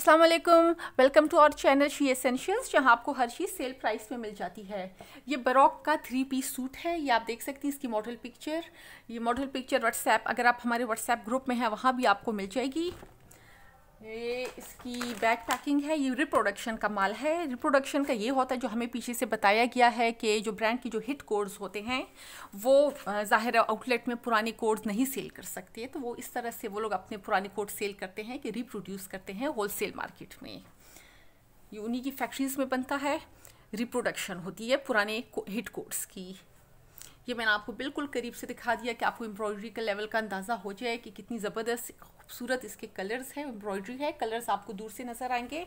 अस्सलाम welcome to our channel she essentials जहाँ आपको हर चीज़ सेल प्राइस में मिल जाती है ये बरॉक का थ्री पीस सूट है ये आप देख सकती हैं इसकी मॉडल पिक्चर ये मॉडल पिक्चर व्हाट्सएप अगर आप हमारे व्हाट्सएप ग्रुप में हैं वहाँ भी आपको मिल जाएगी ये इसकी बैक पैकिंग है ये रिप्रोडक्शन का माल है रिप्रोडक्शन का ये होता है जो हमें पीछे से बताया गया है कि जो ब्रांड की जो हिट कोड्स होते हैं वो ज़ाहिर आउटलेट में पुराने कोड्स नहीं सेल कर सकते तो वो इस तरह से वो लोग अपने पुराने कोड सेल करते हैं कि रिप्रोड्यूस करते हैं होलसेल मार्केट में ये उन्हीं की फैक्ट्रीज़ में बनता है रिप्रोडक्शन होती है पुराने हिट कोड्स की ये मैंने आपको बिल्कुल करीब से दिखा दिया कि आपको एम्ब्रॉयडरी का लेवल का अंदाज़ा हो जाए कि कितनी ज़बरदस्त खूबसूरत इसके कलर्स हैं एम्ब्रॉयडरी है कलर्स आपको दूर से नज़र आएंगे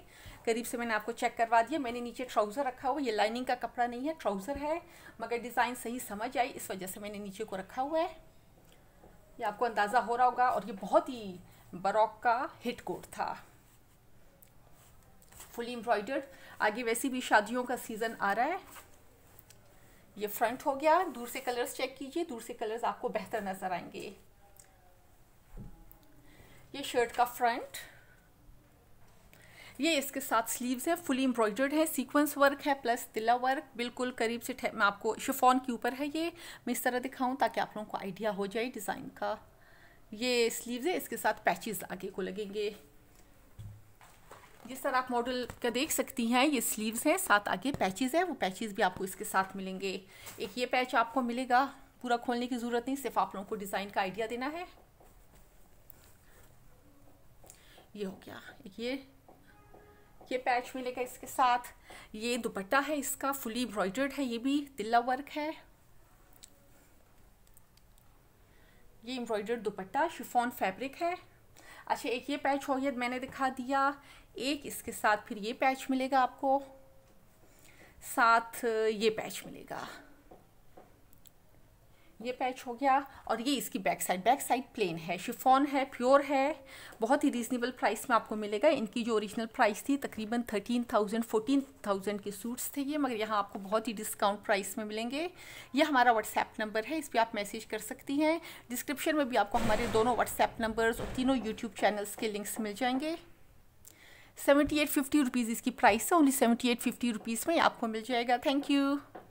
करीब से मैंने आपको चेक करवा दिया मैंने नीचे ट्राउज़र रखा हुआ ये लाइनिंग का कपड़ा नहीं है ट्राउज़र है मगर डिज़ाइन सही समझ आई इस वजह से मैंने नीचे को रखा हुआ है ये आपको अंदाज़ा हो रहा होगा और ये बहुत ही बरॉक का हिट कोट था फुली एम्ब्रॉयडर्ड आगे वैसे भी शादियों का सीज़न आ रहा है ये फ्रंट हो गया दूर से कलर्स चेक कीजिए दूर से कलर्स आपको बेहतर नज़र आएंगे ये शर्ट का फ्रंट ये इसके साथ स्लीव्स है फुली एम्ब्रॉयडर्ड है सीक्वेंस वर्क है प्लस तिला वर्क बिल्कुल करीब से मैं आपको शिफॉन के ऊपर है ये मैं इस तरह दिखाऊं ताकि आप लोगों को आइडिया हो जाए डिज़ाइन का ये स्लीव्स है इसके साथ पैचेस आगे को लगेंगे जिस तरह आप मॉडल का देख सकती हैं ये स्लीव्स हैं साथ आगे पैचेज़ हैं वो पैचेज़ भी आपको इसके साथ मिलेंगे एक ये पैच आपको मिलेगा पूरा खोलने की ज़रूरत नहीं सिर्फ आप लोगों को डिज़ाइन का आइडिया देना है ये हो गया एक ये ये पैच मिलेगा इसके साथ ये दुपट्टा है इसका फुली एम्ब्रॉयडर्ड है ये भी तिल्ला वर्क है ये एम्ब्रॉयडर्ड दुपट्टा शिफॉन फैब्रिक है अच्छा एक ये पैच हो गया मैंने दिखा दिया एक इसके साथ फिर ये पैच मिलेगा आपको साथ ये पैच मिलेगा ये पैच हो गया और ये इसकी back side back side plain है शिफॉन है प्योर है बहुत ही रीजनेबल प्राइस में आपको मिलेगा इनकी जो ओरिजिनल प्राइस थी तकरीबन थर्टीन थाउजेंड फोर्टीन थाउजेंड के सूट्स थे ये मगर यहाँ आपको बहुत ही डिस्काउंट प्राइस में मिलेंगे ये हमारा व्हाट्सएप नंबर है इस पर आप मैसेज कर सकती हैं डिस्क्रिप्शन में भी आपको हमारे दोनों व्हाट्सएप नंबर्स और तीनों यूट्यूब चैनल्स के लिंक्स मिल जाएंगे सेवेंटी एट फिफ्टी रुपीज़ इसकी प्राइस है only seventy eight fifty rupees में आपको मिल जाएगा थैंक यू